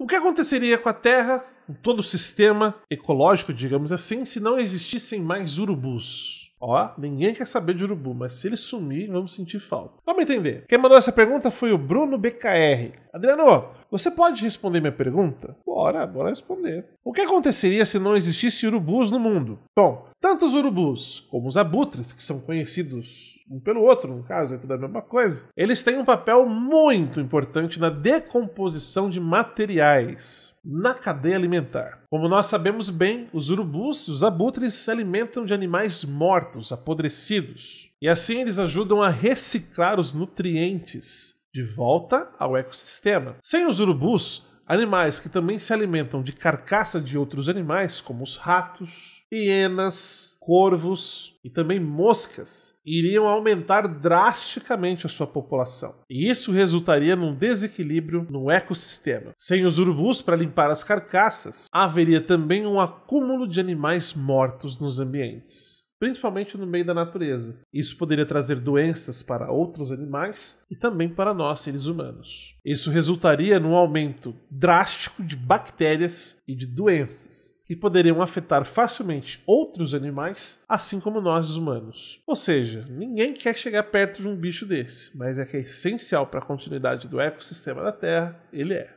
O que aconteceria com a Terra, com todo o sistema ecológico, digamos assim, se não existissem mais urubus? Ó, ninguém quer saber de urubu, mas se ele sumir, vamos sentir falta. Vamos entender. Quem mandou essa pergunta foi o Bruno BKR. Adriano, você pode responder minha pergunta? Bora, bora responder. O que aconteceria se não existisse urubus no mundo? Bom, tanto os urubus como os abutres, que são conhecidos um pelo outro, no caso, é tudo a mesma coisa, eles têm um papel muito importante na decomposição de materiais na cadeia alimentar. Como nós sabemos bem, os urubus e os abutres se alimentam de animais mortos, apodrecidos. E assim eles ajudam a reciclar os nutrientes de volta ao ecossistema. Sem os urubus, animais que também se alimentam de carcaça de outros animais, como os ratos, hienas, corvos e também moscas, iriam aumentar drasticamente a sua população. E isso resultaria num desequilíbrio no ecossistema. Sem os urubus para limpar as carcaças, haveria também um acúmulo de animais mortos nos ambientes principalmente no meio da natureza. Isso poderia trazer doenças para outros animais e também para nós, seres humanos. Isso resultaria num aumento drástico de bactérias e de doenças, que poderiam afetar facilmente outros animais, assim como nós humanos. Ou seja, ninguém quer chegar perto de um bicho desse, mas é que é essencial para a continuidade do ecossistema da Terra, ele é.